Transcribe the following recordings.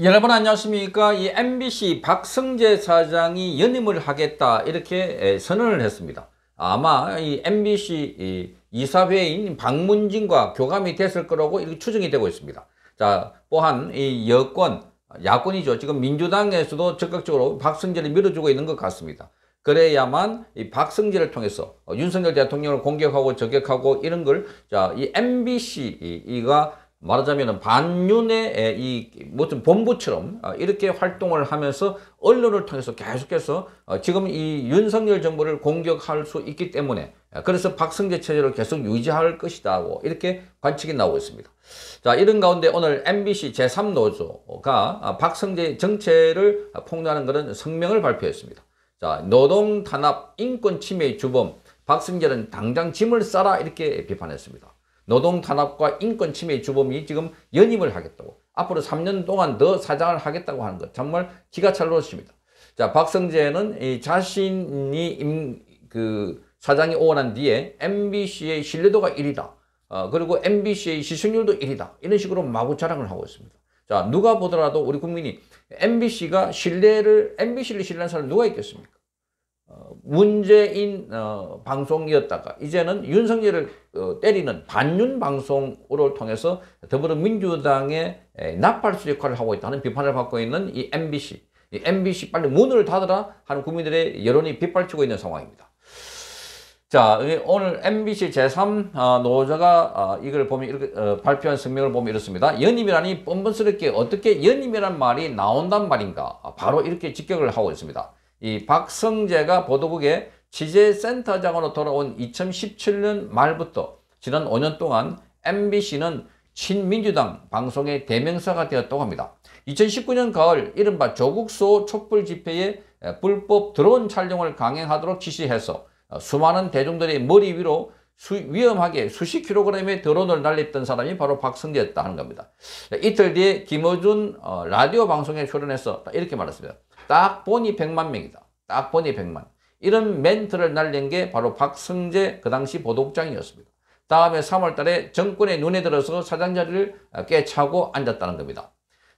여러분 안녕하십니까 이 MBC 박성재 사장이 연임을 하겠다 이렇게 선언을 했습니다 아마 이 MBC 이사회인 박문진과 교감이 됐을 거라고 이렇게 추정이 되고 있습니다 자 또한 이 여권 야권이죠 지금 민주당에서도 적극적으로 박성재를 밀어주고 있는 것 같습니다 그래야만 이 박성재를 통해서 어, 윤석열 대통령을 공격하고 저격하고 이런 걸자이 MBC가 말하자면 반윤의 이뭐든 본부처럼 어, 이렇게 활동을 하면서 언론을 통해서 계속해서 어, 지금 이 윤석열 정부를 공격할 수 있기 때문에 어, 그래서 박성재 체제를 계속 유지할 것이다 고 이렇게 관측이 나오고 있습니다. 자 이런 가운데 오늘 MBC 제3노조가 박성재 정체를 폭로하는 그런 성명을 발표했습니다. 자 노동 탄압 인권 침해 의 주범 박승재는 당장 짐을 싸라 이렇게 비판했습니다. 노동 탄압과 인권 침해 주범이 지금 연임을 하겠다고 앞으로 3년 동안 더 사장을 하겠다고 하는 것 정말 기가 찰 노릇입니다. 자 박성재는 이 자신이 임, 그 사장이 오고 난 뒤에 MBC의 신뢰도가 1위다. 어, 그리고 MBC의 시청률도 1위다. 이런 식으로 마구 자랑을 하고 있습니다. 자 누가 보더라도 우리 국민이 MBC가 신뢰를 MBC를 신뢰한 사람 누가 있겠습니까? 어, 문재인 어, 방송이었다가 이제는 윤석열을 어, 때리는 반윤 방송으로 통해서 더불어민주당의 에, 나팔수 역할을 하고 있다는 비판을 받고 있는 이 MBC 이 MBC 빨리 문을 닫아라 하는 국민들의 여론이 빗발치고 있는 상황입니다. 자 오늘 MBC 제3노조가 어, 이걸 보면 이렇게 어, 발표한 성명을 보면 이렇습니다. 연임이라니 뻔뻔스럽게 어떻게 연임이란 말이 나온단 말인가 바로 이렇게 직격을 하고 있습니다. 이 박성재가 보도국의 취재센터장으로 돌아온 2017년 말부터 지난 5년 동안 MBC는 친민주당 방송의 대명사가 되었다고 합니다. 2019년 가을 이른바 조국소 촛불 집회에 불법 드론 촬영을 강행하도록 지시해서 어, 수많은 대중들의 머리 위로 수, 위험하게 수십 킬로그램의 드론을 날렸던 사람이 바로 박성재였다 하는 겁니다. 이틀 뒤에 김어준 어, 라디오 방송에 출연해서 이렇게 말했습니다. 딱 보니 100만 명이다. 딱 보니 100만. 이런 멘트를 날린 게 바로 박승재 그 당시 보도국장이었습니다. 다음에 3월 달에 정권의 눈에 들어서 사장 자리를 깨차고 앉았다는 겁니다.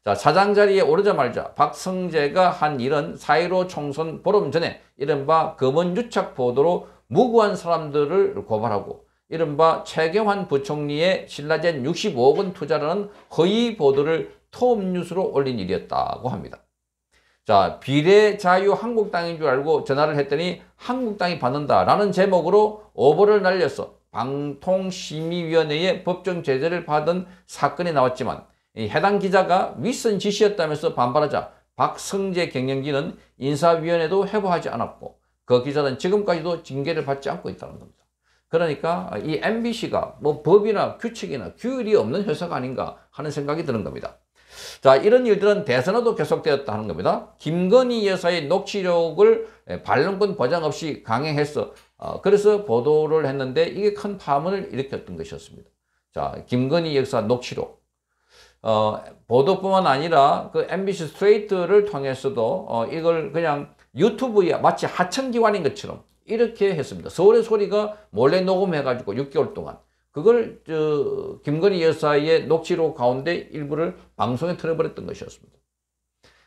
자, 사장 자리에 오르자말자 박승재가 한 일은 사1로 총선 보름 전에 이른바 검은 유착 보도로 무고한 사람들을 고발하고 이른바 최경환 부총리의 신라젠 65억 원 투자라는 허위 보도를 톱뉴스로 올린 일이었다고 합니다. 자, 비례 자유 한국당인 줄 알고 전화를 했더니 한국당이 받는다라는 제목으로 오보를 날렸어. 방통심의위원회의 법정 제재를 받은 사건이 나왔지만 이 해당 기자가 윗선 지시였다면서 반발하자 박성재 경영진은 인사위원회도 회부하지 않았고 그 기자는 지금까지도 징계를 받지 않고 있다는 겁니다. 그러니까 이 MBC가 뭐 법이나 규칙이나 규율이 없는 회사가 아닌가 하는 생각이 드는 겁니다. 자, 이런 일들은 대선에도 계속되었다는 겁니다. 김건희 여사의 녹취록을 예, 반론권 보장 없이 강행했어. 어, 그래서 보도를 했는데 이게 큰 파문을 일으켰던 것이었습니다. 자, 김건희 여사 녹취록. 어, 보도뿐만 아니라 그 MBC 스트레이트를 통해서도 어, 이걸 그냥 유튜브에 마치 하청기관인 것처럼 이렇게 했습니다. 서울의 소리가 몰래 녹음해가지고 6개월 동안 그걸 저 김건희 여사의 녹취록 가운데 일부를 방송에 틀어버렸던 것이었습니다.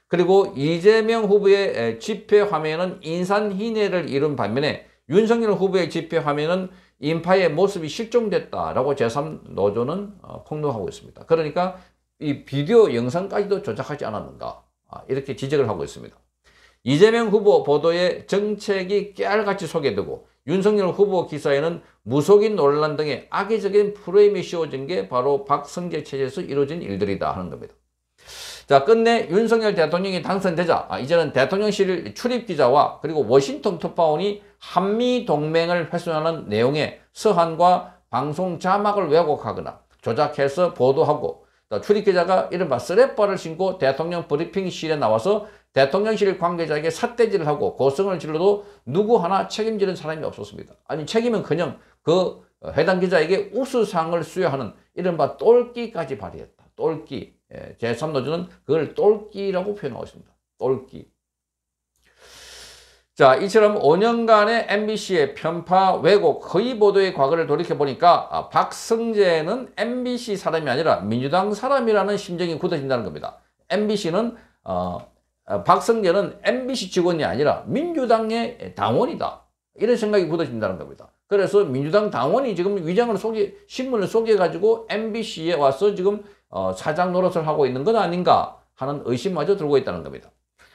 그리고 이재명 후보의 집회 화면은 인산희뇌를 이룬 반면에 윤석열 후보의 집회 화면은 인파의 모습이 실종됐다라고 제3노조는 어, 폭로하고 있습니다. 그러니까 이 비디오 영상까지도 조작하지 않았는가 아, 이렇게 지적을 하고 있습니다. 이재명 후보 보도의 정책이 깨알같이 소개되고 윤석열 후보 기사에는 무속인 논란 등의 악의적인 프레임이 씌워진 게 바로 박성재 체제에서 이루어진 일들이다 하는 겁니다. 자 끝내 윤석열 대통령이 당선되자 아, 이제는 대통령실 출입기자와 그리고 워싱턴 특파원이 한미동맹을 훼손하는 내용의 서한과 방송 자막을 왜곡하거나 조작해서 보도하고 출입기자가 이른바 쓰레빠를 신고 대통령 브리핑실에 나와서 대통령실 관계자에게 삿대질을 하고 고성을 질러도 누구 하나 책임지는 사람이 없었습니다. 아니 책임은 그냥 그 해당 기자에게 우수상을 수여하는 이른바 똘끼까지 발휘했다. 똘끼. 예, 제3노조는 그걸 똘끼라고 표현하고 있습니다. 똘끼. 자, 이처럼 5년간의 MBC의 편파, 왜곡, 거의 보도의 과거를 돌이켜보니까 아, 박승재는 MBC 사람이 아니라 민주당 사람이라는 심정이 굳어진다는 겁니다. MBC는 어, 어, 박성재는 MBC 직원이 아니라 민주당의 당원이다. 이런 생각이 굳어진다는 겁니다. 그래서 민주당 당원이 지금 위장을 속이, 신문을 속여가지고 MBC에 와서 지금 어, 사장 노릇을 하고 있는 건 아닌가 하는 의심마저 들고 있다는 겁니다.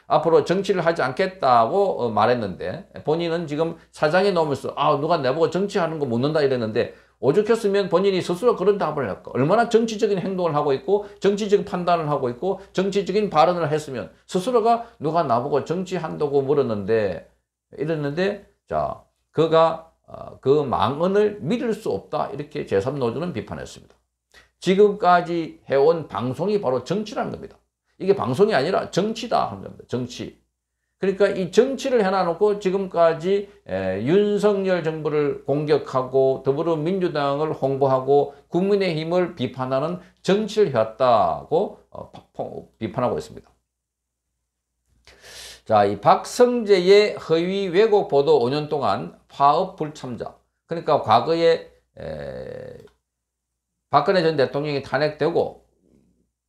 앞으로 정치를 하지 않겠다고 어, 말했는데 본인은 지금 사장에 넘으면서 아 누가 내보고 정치하는 거 묻는다 이랬는데 오죽했으면 본인이 스스로 그런 답을 할까? 얼마나 정치적인 행동을 하고 있고 정치적인 판단을 하고 있고 정치적인 발언을 했으면 스스로가 누가 나보고 정치한다고 물었는데 이랬는데 자 그가 어, 그 망언을 믿을 수 없다 이렇게 제3노조는 비판했습니다. 지금까지 해온 방송이 바로 정치라는 겁니다. 이게 방송이 아니라 정치다 하는 겁니다. 정치. 그러니까 이 정치를 해놔놓고 지금까지 에, 윤석열 정부를 공격하고 더불어민주당을 홍보하고 국민의힘을 비판하는 정치를 했다고 어, 비판하고 있습니다. 자, 이 박성재의 허위 왜곡 보도 5년 동안 파업 불참자. 그러니까 과거에 에, 박근혜 전 대통령이 탄핵되고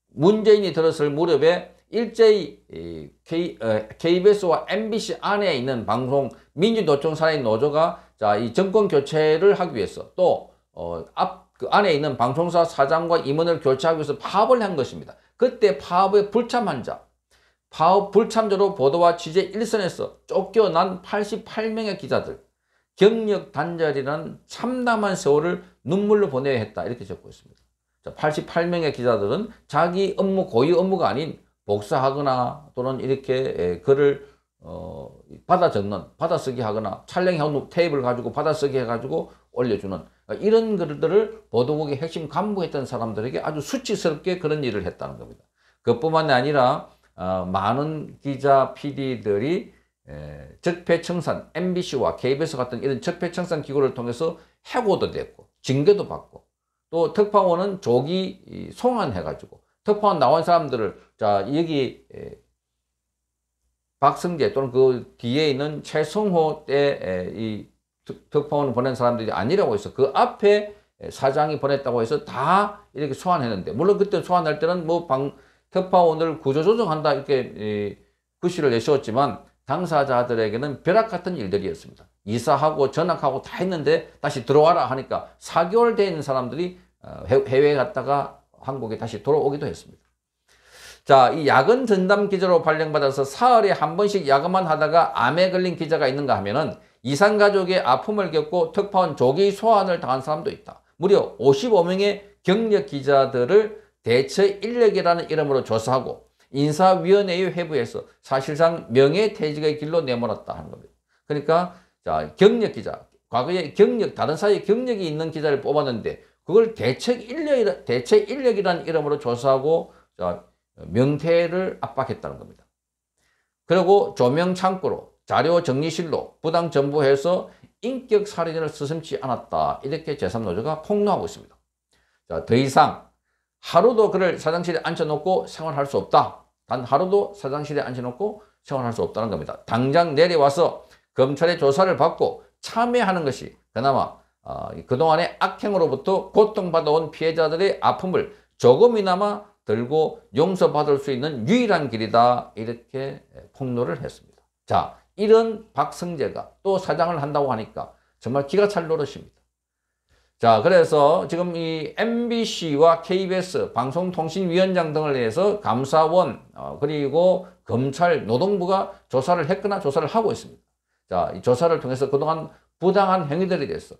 문재인이 들었을 무렵에 일제히 K, 어, KBS와 MBC 안에 있는 방송 민주노총 사나 노조가 자, 이 정권 교체를 하기 위해서 또 어, 앞, 그 안에 있는 방송사 사장과 임원을 교체하기 위해서 파업을 한 것입니다. 그때 파업에 불참한 자, 파업 불참자로 보도와 취재 일선에서 쫓겨난 88명의 기자들, 경력 단절이라는 참담한 세월을 눈물로 보내야 했다 이렇게 적고 있습니다. 자, 88명의 기자들은 자기 업무 고위 업무가 아닌 복사하거나 또는 이렇게 예, 글을 어, 받아 적는, 받아쓰기 하거나 촬영형 테이블 가지고 받아쓰기 해가지고 올려주는 그러니까 이런 글들을 보도국의 핵심 간부했던 사람들에게 아주 수치스럽게 그런 일을 했다는 겁니다. 그뿐만이 아니라 어, 많은 기자, PD들이 에, 예, 적폐청산, MBC와 KBS 같은 이런 적폐청산 기구를 통해서 해고도 됐고 징계도 받고 또 특파원은 조기 송환해가지고 특파원 나온 사람들을 자 여기 박성재 또는 그 뒤에 있는 최성호 때이 특파원을 보낸 사람들이 아니라고 해서 그 앞에 사장이 보냈다고 해서 다 이렇게 소환했는데 물론 그때 소환할 때는 뭐방 특파원을 구조조정한다 이렇게 이 구시를 내세웠지만 당사자들에게는 벼락 같은 일들이었습니다. 이사하고 전학하고 다 했는데 다시 들어와라 하니까 4개월 된 사람들이 어, 해외에 갔다가 한국에 다시 돌아오기도 했습니다. 자, 이 야근 전담 기자로 발령받아서 사흘에 한 번씩 야근만 하다가 암에 걸린 기자가 있는가 하면은 이산가족의 아픔을 겪고 특파원 조기 소환을 당한 사람도 있다. 무려 55명의 경력 기자들을 대처 인력이라는 이름으로 조사하고 인사위원회의 회부에서 사실상 명예퇴직의 길로 내몰았다 하는 겁니다. 그러니까 자 경력 기자, 과거에 경력, 다른 사이에 경력이 있는 기자를 뽑았는데 그걸 대책 인력이라, 대책 인력이라는 이름으로 조사하고 명태를 압박했다는 겁니다. 그리고 조명 창고로 자료 정리실로 부당 전부해서 인격 살인을 서슴지 않았다. 이렇게 제3노조가 폭로하고 있습니다. 자, 더 이상 하루도 그를 사장실에 앉혀놓고 생활할 수 없다. 단 하루도 사장실에 앉혀놓고 생활할 수 없다는 겁니다. 당장 내려와서 검찰의 조사를 받고 참여하는 것이 그나마 어, 그동안의 악행으로부터 고통받아온 피해자들의 아픔을 조금이나마 들고 용서받을 수 있는 유일한 길이다 이렇게 폭로를 했습니다. 자 이런 박성재가 또 사장을 한다고 하니까 정말 기가 찰 노릇입니다. 자 그래서 지금 이 MBC와 KBS 방송통신위원장 등을 위해서 감사원 어, 그리고 검찰 노동부가 조사를 했거나 조사를 하고 있습니다. 자이 조사를 통해서 그동안 부당한 행위들에 대해서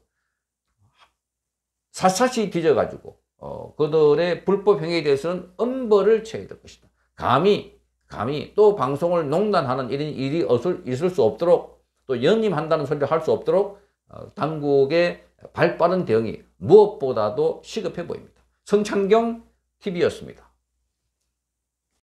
샅샅이 뒤져가지고 어, 그들의 불법 행위에 대해서는 엄벌을 취해야 될 것이다. 감히 감히 또 방송을 농단하는 이런 일이 어슬, 있을 수 없도록 또 연임한다는 소리를 할 수 없도록 어, 당국의 발빠른 대응이 무엇보다도 시급해 보입니다. 성창경 TV였습니다.